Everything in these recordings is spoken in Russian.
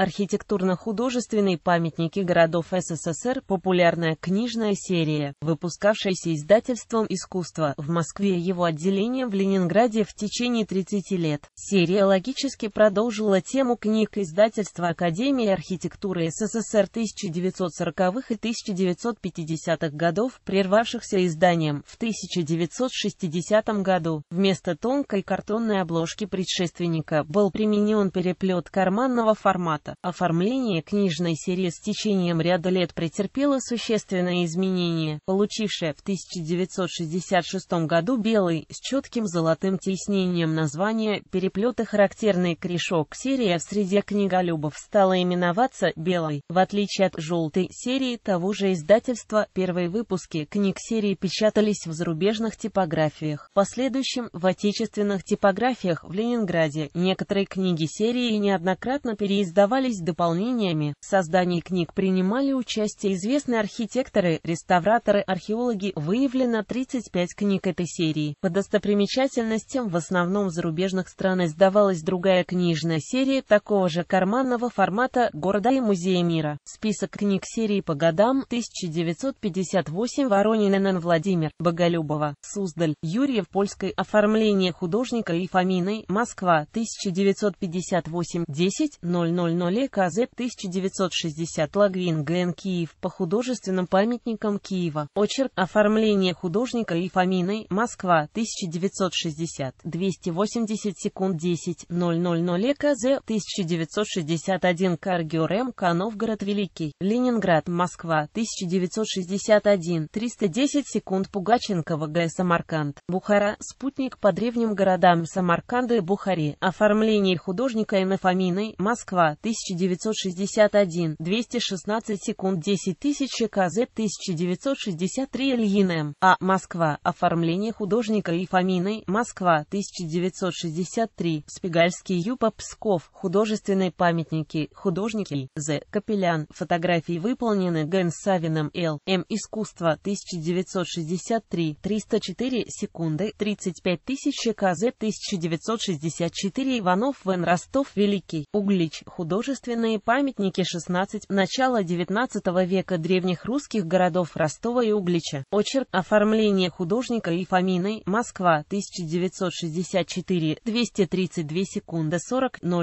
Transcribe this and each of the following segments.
Архитектурно-художественные памятники городов СССР популярная книжная серия, выпускавшаяся издательством Искусства в Москве его отделением в Ленинграде в течение 30 лет. Серия логически продолжила тему книг издательства Академии архитектуры СССР 1940-х и 1950-х годов, прервавшихся изданием в 1960 году. Вместо тонкой картонной обложки предшественника был применен переплет карманного формата света. Оформление книжной серии с течением ряда лет претерпело существенные изменения, получившее в 1966 году белый с четким золотым тиснением название переплета характерный корешок серия в среде книголюбов стала именоваться белой, в отличие от желтой серии того же издательства. Первые выпуски книг серии печатались в зарубежных типографиях, в последующем в отечественных типографиях в Ленинграде. Некоторые книги серии неоднократно переиздавались именовались дополнениями. В создании книг принимали участие известные архитекторы, реставраторы, археологи. Выявлено 35 книг этой серии. По достопримечательностям в основном зарубежных стран издавалась другая книжная серия такого же карманного формата «Города и музея мира». Список книг серии по годам 1958 Воронин Н.Н. Владимир, Боголюбова, Суздаль, Юрьев, Польское оформление художника и Фоминой, Москва, 1958, 10, 000 нуле Казеп 1960 Лагвин ГН Киев по художественным памятникам Киева. Очерк оформление художника и Фоминой Москва 1960 280 секунд 10 000 КЗ 1961 Каргиорем Коновгород Великий Ленинград Москва 1961 310 секунд Пугаченкова Г. Самарканд Бухара Спутник по древним городам Самарканда и Бухари Оформление художника Н. Фоминой Москва 1960 1961, 216 секунд 10 тысяч КЗ 1963 Ильин А. Москва. Оформление художника Ильфаминой. Москва. 1963. Спигальский Юпа Псков. Художественные памятники. Художники. З. Капелян. Фотографии выполнены Ген Савиным Л. М. Искусство. 1963. 304 секунды 35 тысяч КЗ 1964 Иванов Вен Ростов Великий. Углич. Художник художественные памятники 16 начала XIX века древних русских городов Ростова и Углича. Очерк оформления художника Ильфаминой, Москва, 1964, 232 секунды 40, 000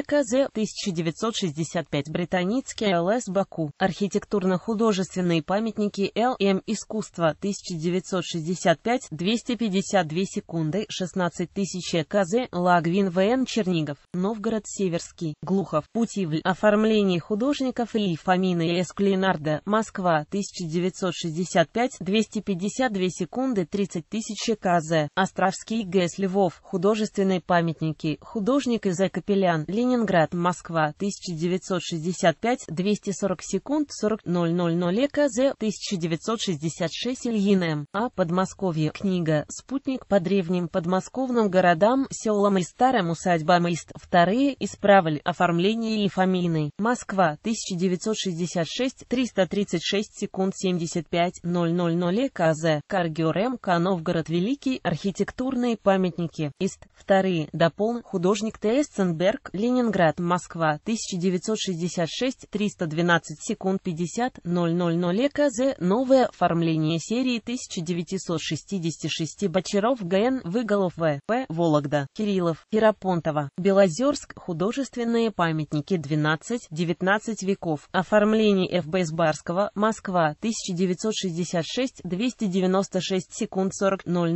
ЭКЗ, 1965, Британицкий ЛС Баку, архитектурно-художественные памятники ЛМ Искусство, 1965, 252 секунды 16 тысяч ЭКЗ, Лагвин ВН Чернигов, Новгород Северский, Глухов. Пути в оформлении художников Ли Фомина и С. Москва, 1965, 252 секунды 30 тысяч КЗ, Островский ГЭС Львов, художественные памятники, художник Из. Э. Капелян, Ленинград, Москва, 1965, 240 секунд 40 000 ЭКЗ, 1966 Ильин М. А. Подмосковье. Книга «Спутник по древним подмосковным городам, селам и старым усадьбам Ист». Вторые. Исправль. Оформление Евгенией Ефоминой. Москва, 1966, 336 секунд 75, 000 КЗ. Каргиорем К. Новгород Великий. Архитектурные памятники. Ист. Вторые. Дополн. Художник Т. Эссенберг. Ленинград. Москва, 1966, 312 секунд 50, 000 КЗ. Новое оформление серии 1966 Бочаров ГН Выголов В. П. Вологда. Кириллов. Ферапонтова. Белозерск. Художественные памятники памятники 12-19 веков. Оформление ФБС Барского. Москва. 1966. 296 секунд 40. 000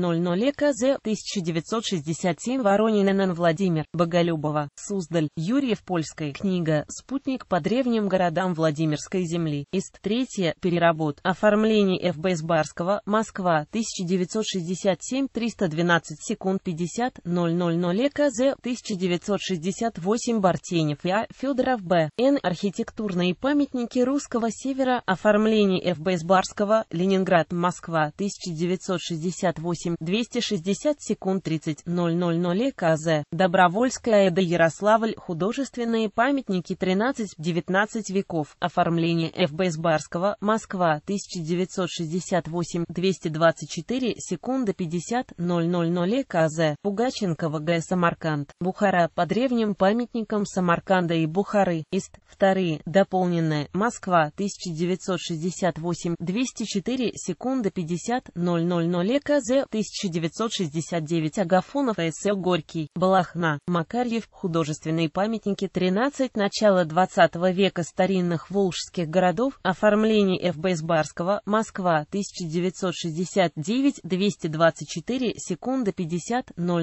ЭКЗ. 1967. Воронин НН Владимир. Боголюбова. Суздаль. Юрьев. Польская. Книга. Спутник по древним городам Владимирской земли. Ист. 3. Переработ. Оформление ФБС Барского. Москва. 1967. 312 секунд 50. 000 ЭКЗ. 1968. Бартенев. И Р.А. Федоров Б. Н. Архитектурные памятники русского севера. Оформление ФБС Барского. Ленинград. Москва. 1968. 260 секунд 30. 000 КЗ. Добровольская Эда Ярославль. Художественные памятники 13-19 веков. Оформление ФБС Барского. Москва. 1968. 224 секунды 50. 000 КЗ. Пугаченкова Г. Самарканд. Бухара. По древним памятникам Самарканд. Самарканда и Бухары, Ист, вторые, дополненная, Москва, 1968, 204 секунда 50, 000 ЭКЗ, 1969 Агафонов, С.Л. Горький, Балахна, Макарьев, художественные памятники 13 начало 20 века старинных волжских городов, оформление ФБС Барского, Москва, 1969, 224 секунда 50, 000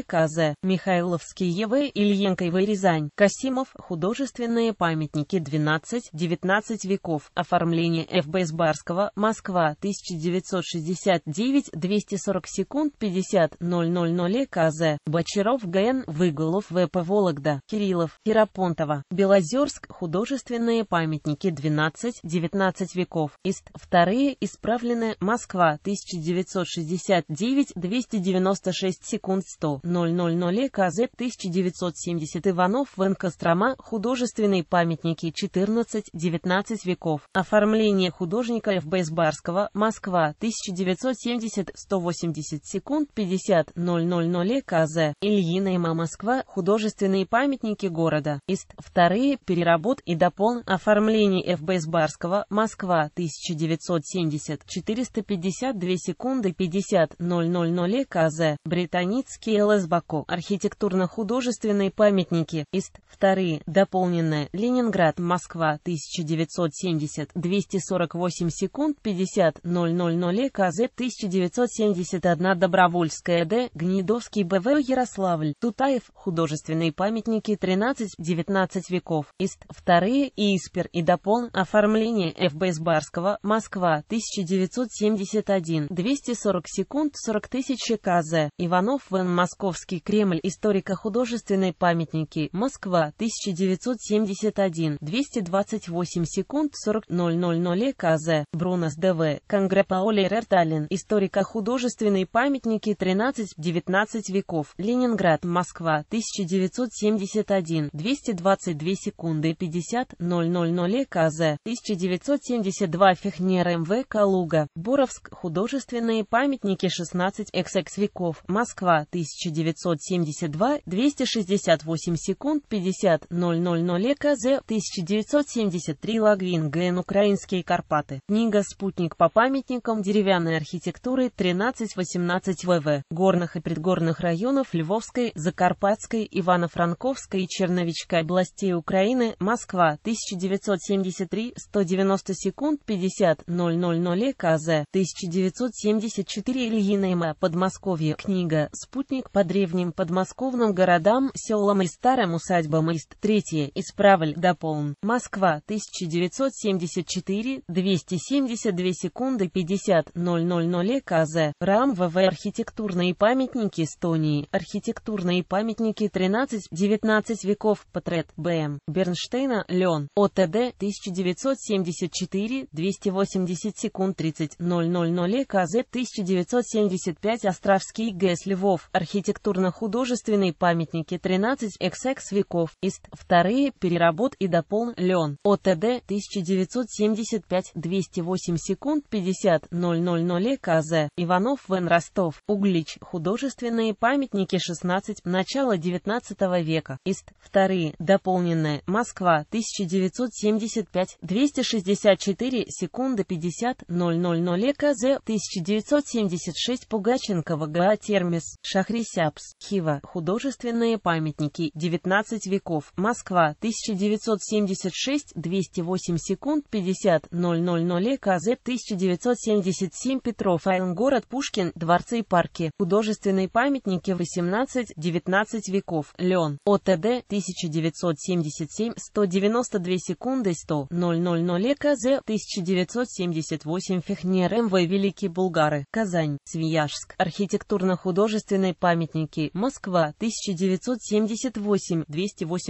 ЭКЗ, Михайловский Е.В. Ильенко В. Рязань, Касимов, томов, художественные памятники 12-19 веков, оформление ФБС Барского, Москва, 1969, 240 секунд, 50, 000 КЗ, Бочаров ГН, Выголов ВП Вологда, Кириллов, Ферапонтова, Белозерск, художественные памятники 12-19 веков, Ист, вторые, исправлены, Москва, 1969, 296 секунд, 100, 000 КЗ, 1970 Иванов, ВНК Тома, художественные памятники 14-19 веков. Оформление художника Ф. Безбарского, Москва, 1970, 180 секунд, 50, 000 КЗ. Ильина Има, Москва, художественные памятники города. Ист. Вторые, переработ и дополн. Оформление Ф. Безбарского, Москва, 1970, 452 секунды, 50, 000 КЗ. Британицкий Л. Баку, архитектурно-художественные памятники. Ист. Вторые вторые, дополненная Ленинград, Москва, 1970, 248 секунд 50, 000 КЗ, 1971, Добровольская Д, Гнедовский БВ, Ярославль, Тутаев, художественные памятники 13-19 веков, ИСТ, вторые, Испер и Допол, оформление ФБС Барского, Москва, 1971, 240 секунд 40 тысяч КЗ, Иванов В Московский Кремль, историко-художественные памятники, Москва, 1971 228 секунд 40 000 КЗ. Брунос ДВ. Конгре Паули Рерталин. Историко-художественные памятники 13-19 веков. Ленинград, Москва, 1971 222 секунды 50 000 КЗ. 1972 Фехнер МВ Калуга. Боровск. Художественные памятники 16 XX веков. Москва, 1972 268 секунд 50 50 000 ЭКЗ 1973 Лагвин ГН Украинские Карпаты. Книга «Спутник по памятникам деревянной архитектуры 1318 ВВ. Горных и предгорных районов Львовской, Закарпатской, Ивано-Франковской и Черновичка областей Украины. Москва. 1973. 190 секунд 50 000 ЭКЗ. 1974 Ильина М. Подмосковье. Книга «Спутник по древним подмосковным городам, селам и старым усадьбам и лист, 3, исправль, дополн, Москва, 1974, 272 секунды 50, 000 ЭКЗ, РАМ ВВ Архитектурные памятники Эстонии, Архитектурные памятники 13-19 веков, Патрет, БМ, Бернштейна, Лен, ОТД, 1974, 280 секунд 30, 000 ЭКЗ, 1975 Островский ГЭС Львов, архитектурно-художественные памятники 13 XX веков, Вторые переработ и Лен. ОТД 1975 208 секунд 50 000 КЗ. Иванов Вен Ростов. Углич. Художественные памятники 16. Начало 19 века. ИСТ. Вторые дополненные. Москва. 1975 264 секунды 50 000 КЗ. 1976 Пугаченкова ГА Термис. Шахрисяпс. Хива. Художественные памятники 19 веков часов Москва 1976 208 секунд 50 000 КЗ 1977 Петров Айн город Пушкин дворцы и парки художественные памятники 18-19 веков Лен ОТД 1977 192 секунды 100 000 КЗ 1978 Фехнер МВ Великие Булгары Казань Свияжск архитектурно-художественные памятники Москва 1978 208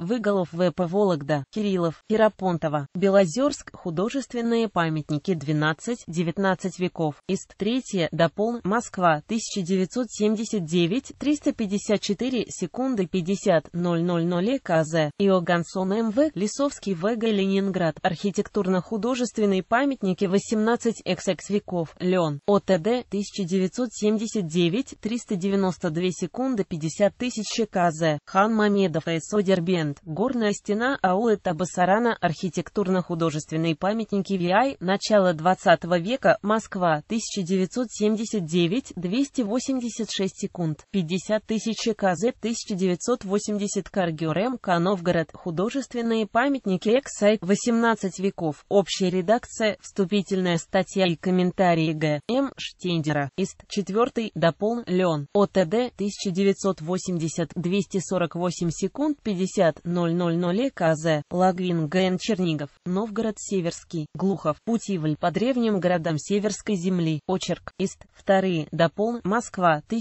Выголов ВП Вологда, Кириллов, Ферапонтова, Белозерск, художественные памятники 12-19 веков, Ист, 3, Допол, Москва, 1979, 354 секунды 50, 000 КЗ, Иогансон МВ, Лисовский ВГ, Ленинград, архитектурно-художественные памятники 18 XX веков, Лен, ОТД, 1979, 392 секунды 50 тысяч КЗ, Хан Мамедов, Эсо Дербен, Таиланд. Горная стена Ауэ Табасарана, архитектурно-художественные памятники VI, начало 20 века, Москва, 1979, 286 секунд, 50 тысяч КЗ, 1980 Каргюрем, Кановгород, художественные памятники Эксай, 18 веков, общая редакция, вступительная статья и комментарии Г. М. Штендера, ИСТ, 4, дополнен, ОТД, 1980, 248 секунд, 50 60 000 КЗ, Лагвин ГН Чернигов, Новгород Северский, Глухов, Путивль по древним городам Северской земли, очерк, Ист, вторые, Дополн Москва, 1980-288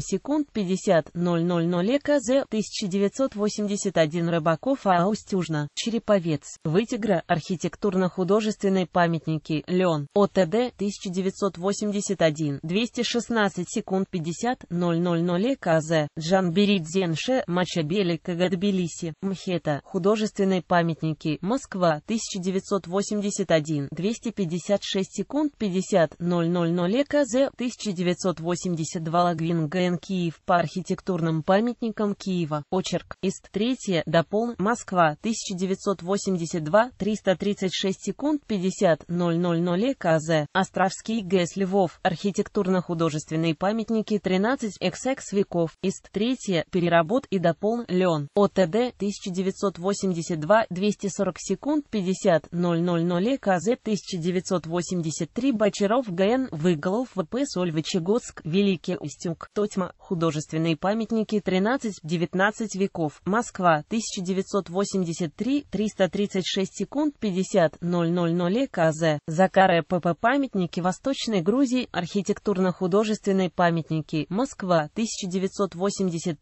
секунд 50 000 КЗ, 1981 Рыбаков Аустюжна, Череповец, Вытигра, архитектурно-художественные памятники, Лен, ОТД, 1981, 216 секунд 50 000 КЗ, Джанби Беридзенше Мачабелика Гадбелиси, Мхета, художественные памятники, Москва, 1981, 256 секунд 50, 000 ЭКЗ, 1982 Лагвин ГН Киев по архитектурным памятникам Киева, очерк, ИСТ 3, Дополн Москва, 1982, 336 секунд 50, 000 ЭКЗ, Островский ГС Львов, архитектурно-художественные памятники 13 XX веков, ИСТ 3, развития, переработ и дополнен. ОТД 1982 240 секунд 50 000 КЗ 1983 Бочаров ГН Выголов ВП Сольвычегодск Великий Устюг Тотьма Художественные памятники 13-19 веков Москва 1983 336 секунд 50 000 КЗ Закаре ПП памятники Восточной Грузии архитектурно-художественные памятники Москва 1983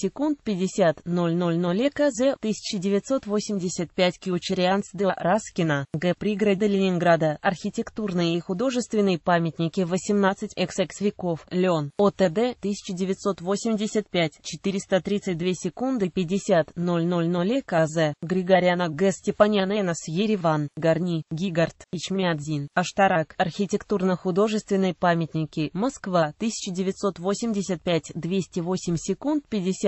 секунд 50 000 ЭКЗ 1985 Киучерианс де Раскина, Г. Пригорода Ленинграда, архитектурные и художественные памятники 18 XX веков, Лен, ОТД 1985 432 секунды 50 000 ЭКЗ, Григоряна Г. Степаняна Энос Ереван, Гарни, Гигарт, Ичмиадзин, Аштарак, архитектурно-художественные памятники, Москва 1985 208 секунд 50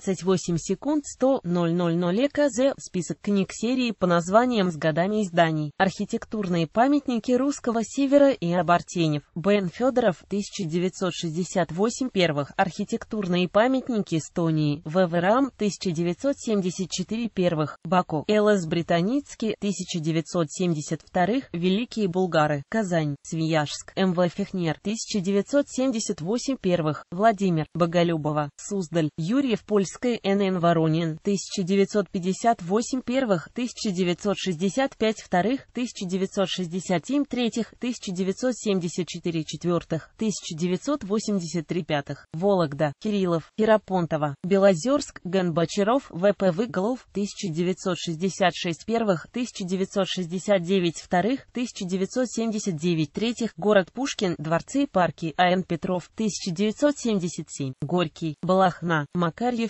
28 секунд 100 000 ЭКЗ. Список книг серии по названиям с годами изданий. Архитектурные памятники русского севера и Абартенев. Бен Федоров, 1968 первых. Архитектурные памятники Эстонии. Веврам, 1974 первых. Баку. Л.С. Британицкий, 1972 Великие Булгары. Казань. Свияжск. М.В. Фехнер, 1978 первых. Владимир Боголюбова. Суздаль. Юрьев. Польский Подольская Н.Н. Воронин, 1958 первых, 1965 вторых, 1967 третьих, 1974 четвертых, 1983 пятых, Вологда, Кириллов, Киропонтова, Белозерск, Генбачаров, В.П. Глов, 1966 первых, 1969 вторых, 1979 третьих, город Пушкин, дворцы и парки, А.Н. Петров, 1977, Горький, Балахна, Макарьев,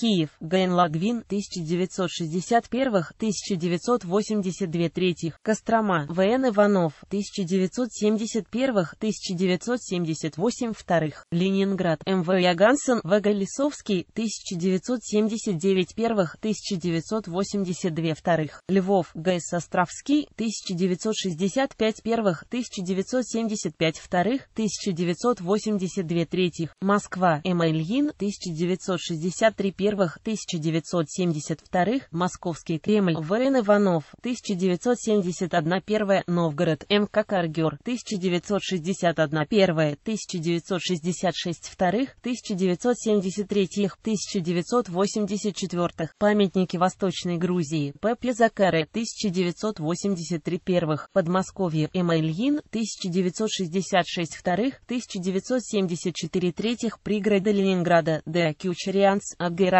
Киев, Г.Н. Лагвин, 1961-1982 третьих, Кострома, В.Н. Иванов, 1971-1978 вторых, Ленинград, М.В. Ягансен, В.Г. Лисовский, 1979 первых, 1982 вторых, Львов, Г.С. Островский, 1965 первых, 1975 вторых, 1982 третьих, Москва, М. Ильин, 1963 первых, 1972, х Московский Кремль, В.Н. Иванов, 1971, 1, Новгород, М. Кокаргер, 1961, 1, 1966, 2, 1973, х 1984, х памятники Восточной Грузии, П. Закаре, 1983, 1, Подмосковье, М. Ильин, 1966, 2, 1974, 3, пригороды Ленинграда, Д. Кючерианс, Агера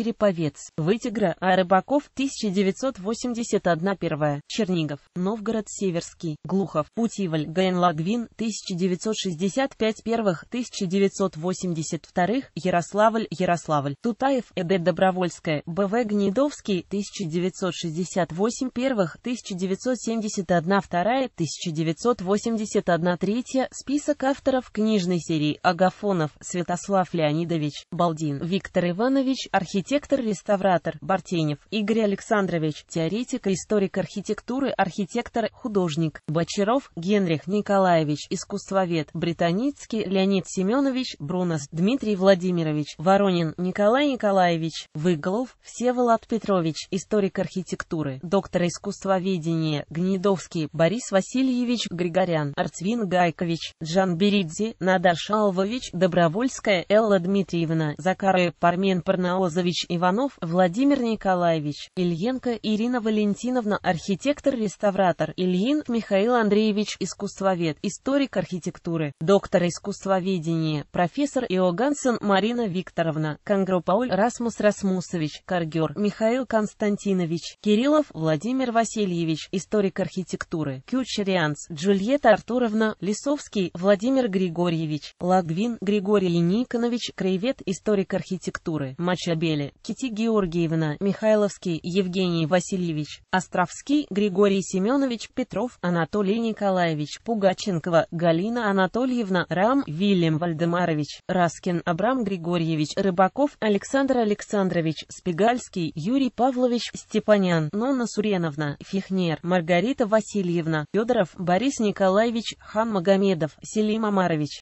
Череповец, Вытигра, А. Рыбаков, 1981 первая, Чернигов, Новгород Северский, Глухов, Путиваль, Г.Н. Лагвин, 1965 первых, 1982 вторых, Ярославль, Ярославль, Тутаев, Э.Д. Добровольская, Б.В. Гнедовский, 1968 первых, 1971 вторая, 1981 третья, список авторов книжной серии Агафонов, Святослав Леонидович, Балдин, Виктор Иванович, архитектор архитектор-реставратор Бартенев Игорь Александрович, теоретик и историк архитектуры, архитектор-художник Бочаров Генрих Николаевич, искусствовед Британицкий Леонид Семенович Брунос Дмитрий Владимирович Воронин Николай Николаевич Выголов Всеволод Петрович, историк архитектуры, доктор искусствоведения Гнедовский Борис Васильевич Григорян Арцвин Гайкович Джанберидзе Надар Шалвович Добровольская Элла Дмитриевна Закарая Пармен Парнаозович Иванович Иванов, Владимир Николаевич, Ильенко Ирина Валентиновна, архитектор-реставратор, Ильин Михаил Андреевич, искусствовед, историк архитектуры, доктор искусствоведения, профессор Иогансен Марина Викторовна, Конгро Пауль Расмус Расмусович, Каргер Михаил Константинович, Кириллов Владимир Васильевич, историк архитектуры, Кючерианс, Джульетта Артуровна, Лисовский Владимир Григорьевич, Лагвин Григорий Никонович, Краевед, историк архитектуры, Мачабели, Андреевы, Кити Георгиевна, Михайловский, Евгений Васильевич, Островский, Григорий Семенович, Петров, Анатолий Николаевич, Пугаченкова, Галина Анатольевна, Рам, Вильям Вальдемарович, Раскин, Абрам Григорьевич, Рыбаков, Александр Александрович, Спигальский, Юрий Павлович, Степанян, Нонна Суреновна, Фихнер, Маргарита Васильевна, Федоров, Борис Николаевич, Хан Магомедов, Селим Амарович.